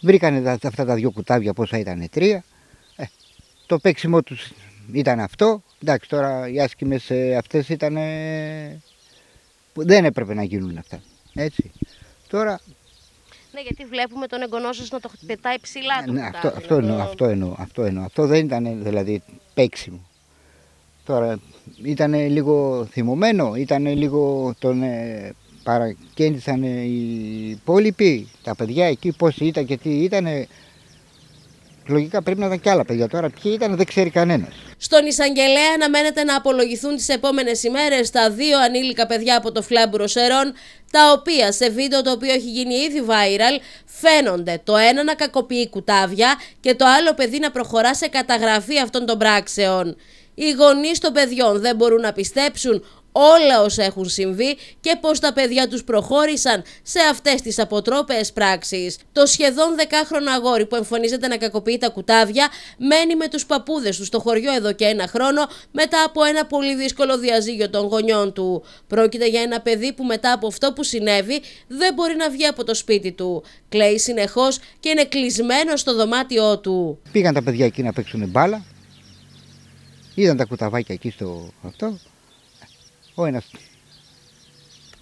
Βρήκανε αυτά τα δύο κουτάβια πόσα ήταν τρία. Ε, το παίξιμο τους ήταν αυτό. Εντάξει τώρα οι άσκημες ε, αυτές ήταν... Δεν έπρεπε να γίνουν αυτά. Έτσι. Τώρα... Ναι, γιατί βλέπουμε τον εγγονός σας να το πετάει ψηλά ε, το ναι, αυτό, αυτό, εννοώ, αυτό, εννοώ, αυτό εννοώ. Αυτό δεν ήταν δηλαδή παίξιμο. Τώρα ήταν λίγο θυμωμένο, ήταν λίγο τον Παρακέντησαν οι υπόλοιποι, τα παιδιά εκεί, πόσοι ήταν και τι ήταν. Λογικά πρέπει να ήταν και άλλα παιδιά. Τώρα ποιοι ήταν δεν ξέρει κανένας. Στον Ισαγγελέα αναμένεται να απολογηθούν τις επόμενες ημέρες τα δύο ανήλικα παιδιά από το Φλάμπουρο Σερών, τα οποία σε βίντεο το οποίο έχει γίνει ήδη viral, φαίνονται το ένα να κακοποιεί κουτάβια και το άλλο παιδί να προχωρά σε καταγραφή αυτών των πράξεων. Οι γονείς των παιδιών δεν μπορούν να πιστέψουν όλα όσα έχουν συμβεί και πώς τα παιδιά τους προχώρησαν σε αυτές τις αποτρόπες πράξεις. Το σχεδόν δεκάχρονο αγόρι που εμφανίζεται να κακοποιεί τα κουτάβια μένει με τους παππούδες του στο χωριό εδώ και ένα χρόνο μετά από ένα πολύ δύσκολο διαζύγιο των γονιών του. Πρόκειται για ένα παιδί που μετά από αυτό που συνέβη δεν μπορεί να βγει από το σπίτι του. Κλαίει συνεχώς και είναι κλεισμένος στο δωμάτιό του. Πήγαν τα παιδιά εκεί να παίξουν μπάλα. Είδαν τα κουταβάκια εκεί στο αυτό. Ο ένας.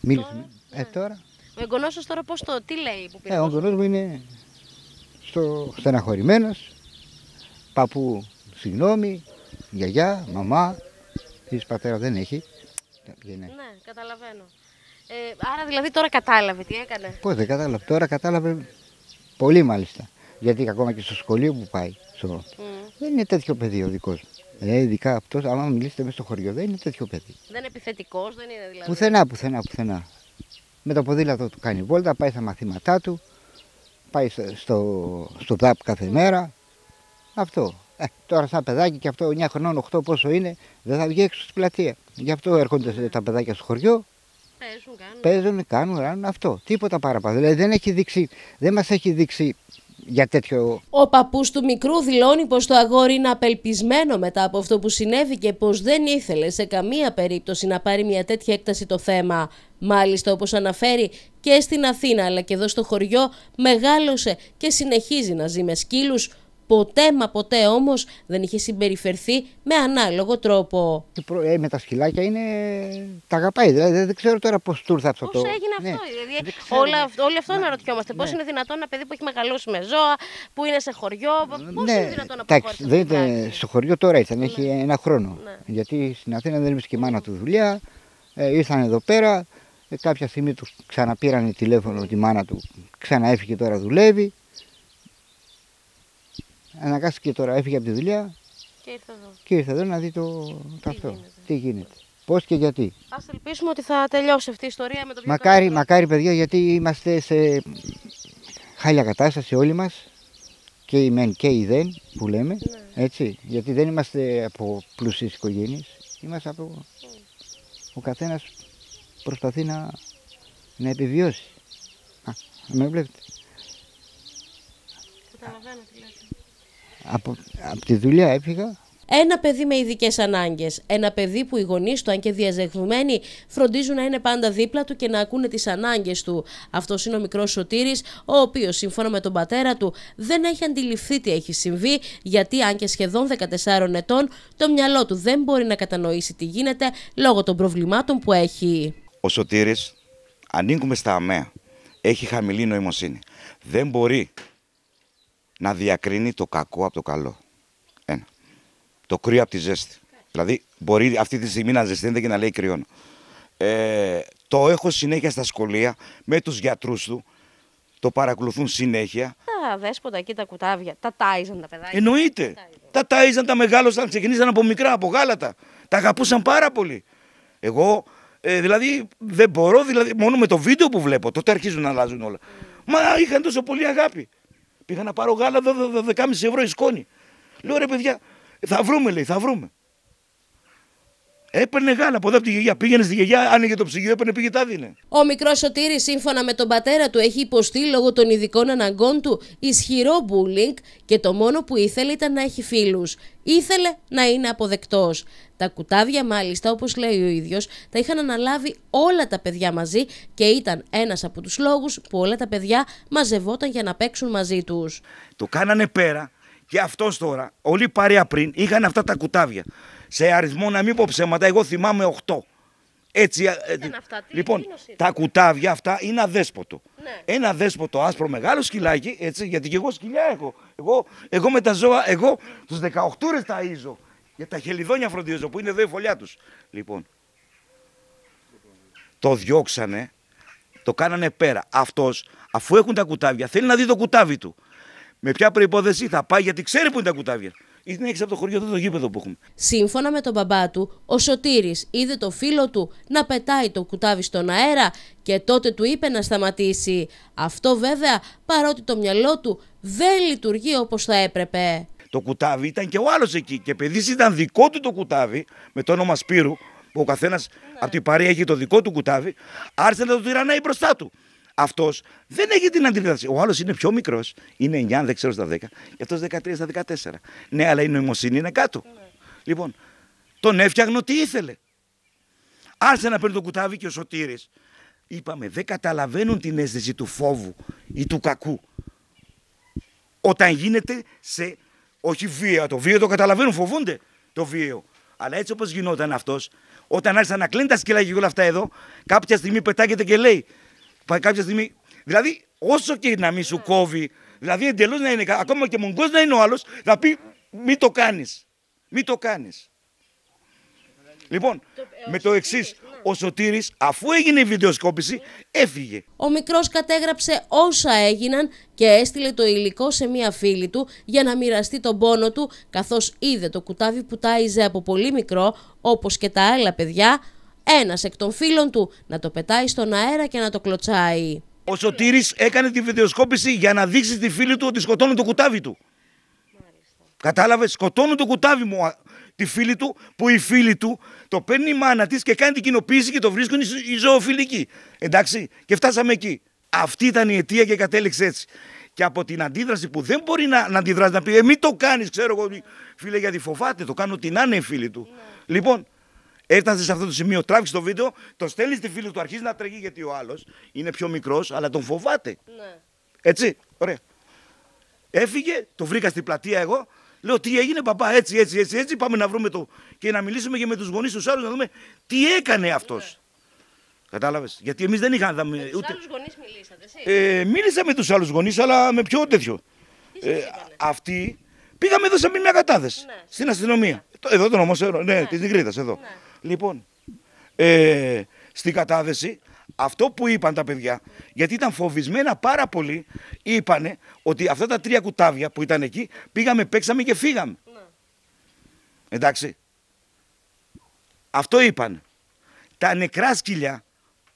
Μίλησε. τώρα. Ε, ναι. Ο εγγονός τώρα πώς το, τι λέει που πήρε. Ε, ο εγγονός μου είναι στο στεναχωρημένος. Παππού, συγγνώμη, γιαγιά, μαμά. Της πατέρας δεν έχει. Ναι, ναι καταλαβαίνω. Ε, άρα δηλαδή τώρα κατάλαβε τι έκανε. Πώς δεν κατάλαβε, τώρα κατάλαβε πολύ μάλιστα. Γιατί ακόμα και στο σχολείο που πάει, δεν είναι τέτοιο παιδί ο δικός μου. Ε, ειδικά αυτός, άμα μιλήσετε μέσα στο χωριό, δεν είναι τέτοιο παιδί. Δεν είναι επιθετικός, δεν είναι δηλαδή. Πουθενά, πουθενά, πουθενά. Με το ποδήλατο του κάνει βόλτα, πάει στα μαθήματά του, πάει στο, στο, ΔΑΠ κάθε mm. μέρα. Αυτό. Ε, τώρα σαν παιδάκι και αυτό 9 χρονών, 8 πόσο είναι, δεν θα βγει έξω στην πλατεία. Γι' αυτό έρχονται τα παιδάκια στο χωριό. Παίζουν, κάνουν. Παίζουν, κάνουν, κάνουν αυτό. Τίποτα παραπάνω. Δηλαδή δεν, έχει δεν έχει δείξει για Ο παππούς του μικρού δηλώνει πως το αγόρι είναι απελπισμένο μετά από αυτό που συνέβη και πως δεν ήθελε σε καμία περίπτωση να πάρει μια τέτοια έκταση το θέμα. Μάλιστα, όπως αναφέρει και στην Αθήνα αλλά και εδώ στο χωριό, μεγάλωσε και συνεχίζει να ζει με σκύλους Ποτέ μα ποτέ όμως δεν είχε συμπεριφερθεί με ανάλογο τρόπο. Ε, με τα σκυλάκια είναι... τα αγαπάει, δηλαδή δεν ξέρω τώρα πώς του ήρθε αυτό το... Πώς έγινε ναι. αυτό, δηλαδή όλα, όλοι αυτό να ρωτιόμαστε. Ναι. Πώς είναι δυνατόν ένα παιδί που έχει μεγαλώσει με ζώα, που είναι σε χωριό, πώς ναι. είναι δυνατόν να προχωρήσει. Δεν στο χωριό τώρα ήταν, ναι. έχει ένα χρόνο. Γιατί στην Αθήνα δεν είχε και η μάνα του δουλειά, ε, ήρθαν εδώ πέρα, ε, κάποια στιγμή τους ξαναπήραν τηλέφωνο τη μάνα του, ξαναέφυγε τώρα δουλεύει, Αναγκάστηκε τώρα, έφυγε από τη δουλειά και ήρθε εδώ, και ήρθε εδώ να δει το, το αυτό. Τι γίνεται. Πώς και γιατί. Ας ελπίσουμε ότι θα τελειώσει αυτή η ιστορία με το Μακάρι, μακάρι παιδιά, γιατί είμαστε σε χάλια κατάσταση όλοι μας. Και οι μεν και οι δεν που λέμε. Ναι. Έτσι. Γιατί δεν είμαστε από πλουσίε οικογένειες. Είμαστε από. Ναι. Ο καθένας προσπαθεί να, να επιβιώσει. Α, με βλέπετε. Από, τη δουλειά έφυγα. Ένα παιδί με ειδικές ανάγκες. Ένα παιδί που οι γονείς του, αν και διαζεγμένοι φροντίζουν να είναι πάντα δίπλα του και να ακούνε τις ανάγκες του. Αυτός είναι ο μικρός Σωτήρης, ο οποίος, σύμφωνα με τον πατέρα του, δεν έχει αντιληφθεί τι έχει συμβεί, γιατί αν και σχεδόν 14 ετών, το μυαλό του δεν μπορεί να κατανοήσει τι γίνεται λόγω των προβλημάτων που έχει. Ο Σωτήρης, ανήκουμε στα αμαία. Έχει χαμηλή νοημοσύνη. Δεν μπορεί να διακρίνει το κακό από το καλό. Ένα. Το κρύο από τη ζέστη. Δηλαδή, μπορεί αυτή τη στιγμή να ζεσταίνεται και να λέει κρυώνω. Ε, το έχω συνέχεια στα σχολεία με τους γιατρούς του. Το παρακολουθούν συνέχεια. Τα δέσποτα εκεί τα κουτάβια, τα τάιζαν τα παιδάκια. Εννοείται. Τα τάιζαν, τα μεγάλωσαν, ξεκινήσαν από μικρά, από γάλατα. Τα αγαπούσαν πάρα πολύ. Εγώ, ε, δηλαδή, δεν μπορώ, δηλαδή, μόνο με το βίντεο που βλέπω, τότε αρχίζουν να αλλάζουν όλα. Mm. Μα είχαν τόσο πολύ αγάπη. Πήγα να πάρω γάλα 10,5 ευρώ η σκόνη. Λέω ρε παιδιά, θα βρούμε λέει, θα βρούμε. Έπαιρνε γάλα από εδώ από τη γιαγιά. Πήγαινε στη γιαγιά, άνοιγε το ψυγείο, έπαιρνε, πήγε τα δίνε. Ο μικρός Σωτήρης, σύμφωνα με τον πατέρα του, έχει υποστεί λόγω των ειδικών αναγκών του ισχυρό μπούλινγκ και το μόνο που ήθελε ήταν να έχει φίλους. Ήθελε να είναι αποδεκτός. Τα κουτάβια, μάλιστα, όπως λέει ο ίδιος, τα είχαν αναλάβει όλα τα παιδιά μαζί και ήταν ένας από τους λόγους που όλα τα παιδιά μαζευόταν για να παίξουν μαζί τους. Το κάνανε πέρα και αυτός τώρα, όλοι παρέα πριν, είχαν αυτά τα κουτάβια σε αριθμό να μην πω ψέματα, εγώ θυμάμαι 8. Έτσι, ε, ε, λοιπόν, τα κουτάβια αυτά είναι αδέσποτο. Ναι. Ένα αδέσποτο άσπρο μεγάλο σκυλάκι, έτσι, γιατί και εγώ σκυλιά έχω. Εγώ, εγώ με τα ζώα, εγώ τους 18 τα ίζω. Για τα χελιδόνια φροντίζω που είναι εδώ η φωλιά τους. Λοιπόν, το διώξανε, το κάνανε πέρα. Αυτός, αφού έχουν τα κουτάβια, θέλει να δει το κουτάβι του. Με ποια προϋπόθεση θα πάει, γιατί ξέρει που είναι τα κουτάβια είναι έξω από το χωριό, εδώ το γήπεδο που έχουμε. Σύμφωνα με τον μπαμπά του, ο Σωτήρης είδε το φίλο του να πετάει το κουτάβι στον αέρα και τότε του είπε να σταματήσει. Αυτό βέβαια παρότι το μυαλό του δεν λειτουργεί όπως θα έπρεπε. Το κουτάβι ήταν και ο άλλος εκεί. Και επειδή ήταν δικό του το κουτάβι, με το όνομα Σπύρου, που ο καθένας ναι. από την παρέα έχει το δικό του κουτάβι, άρχισε να το τυρανάει μπροστά του. Αυτός δεν έχει την αντίδραση. Ο άλλος είναι πιο μικρός, είναι 9, δεν ξέρω στα 10, και αυτό 13 στα 14. Ναι, αλλά η νοημοσύνη είναι κάτω. Λοιπόν, τον έφτιαχνε ό,τι ήθελε. Άρχισε να παίρνει το κουτάβι και ο Σωτήρης. Είπαμε, δεν καταλαβαίνουν την αίσθηση του φόβου ή του κακού. Όταν γίνεται σε, όχι βία, το βίο το καταλαβαίνουν, φοβούνται το βίο. Αλλά έτσι όπως γινόταν αυτός, όταν άρχισαν να κλείνει τα σκυλάκια και όλα αυτά εδώ, κάποια στιγμή πετάγεται και λέει κάποια στιγμή. Δηλαδή, όσο και να μην σου κόβει, δηλαδή εντελώς να είναι, ακόμα και μογγό να είναι ο άλλος, θα πει μη το κάνεις. Μη το κάνεις. Λοιπόν, ε, με το εξής, ναι. ο Σωτήρης αφού έγινε η βιντεοσκόπηση έφυγε. Ο μικρός κατέγραψε όσα έγιναν και έστειλε το υλικό σε μία φίλη του για να μοιραστεί τον πόνο του καθώς είδε το κουτάβι που τάιζε από πολύ μικρό όπως και τα άλλα παιδιά ένας εκ των φίλων του να το πετάει στον αέρα και να το κλωτσάει. Ο Σωτήρης έκανε τη βιντεοσκόπηση για να δείξει τη φίλη του ότι σκοτώνουν το κουτάβι του. Μάλιστα. Κατάλαβες, σκοτώνουν το κουτάβι μου τη φίλη του, που η φίλη του το παίρνει η μάνα της και κάνει την κοινοποίηση και το βρίσκουν οι ζωοφιλικοί. Εντάξει, και φτάσαμε εκεί. Αυτή ήταν η αιτία και κατέληξε έτσι. Και από την αντίδραση που δεν μπορεί να, αντιδράσει, να πει: Ε, το κάνεις, ξέρω εγώ, φίλε, γιατί φοβάται, το κάνω την άνευ φίλη του. Λοιπόν, Έφτασε σε αυτό το σημείο, τράβηξε το βίντεο, το στέλνεις στη φίλη του, αρχίζεις να τρέχει γιατί ο άλλος είναι πιο μικρός, αλλά τον φοβάται. Ναι. Έτσι, ωραία. Έφυγε, το βρήκα στην πλατεία εγώ. Λέω τι έγινε, παπά, έτσι, έτσι, έτσι, έτσι. Πάμε να βρούμε το. και να μιλήσουμε και με τους γονείς τους άλλους να δούμε τι έκανε αυτός. Ναι. Κατάλαβες. Γιατί εμείς δεν είχαμε. Με τους ούτε... άλλους γονείς μιλήσατε, εσύ. Ε, μίλησα με τους άλλους γονείς, αλλά με πιο τέτοιο. Πήγαμε, σε μια κατάθεση ναι. στην αστυνομία. Εδώ το νομοσέρο, ναι, ναι. της εδώ. Ναι. Λοιπόν, ε, στην κατάθεση, αυτό που είπαν τα παιδιά, γιατί ήταν φοβισμένα πάρα πολύ, είπανε ότι αυτά τα τρία κουτάβια που ήταν εκεί, πήγαμε, παίξαμε και φύγαμε. Ναι. Εντάξει. Αυτό είπαν. Τα νεκρά σκυλιά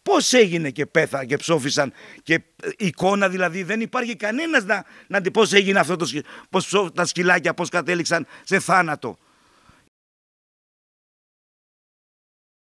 Πώς έγινε και πέθα και ψώφησαν και ε, εικόνα δηλαδή δεν υπάρχει κανένας να, να δει έγινε αυτό το, πώς, τα σκυλάκια, πώς κατέληξαν σε θάνατο.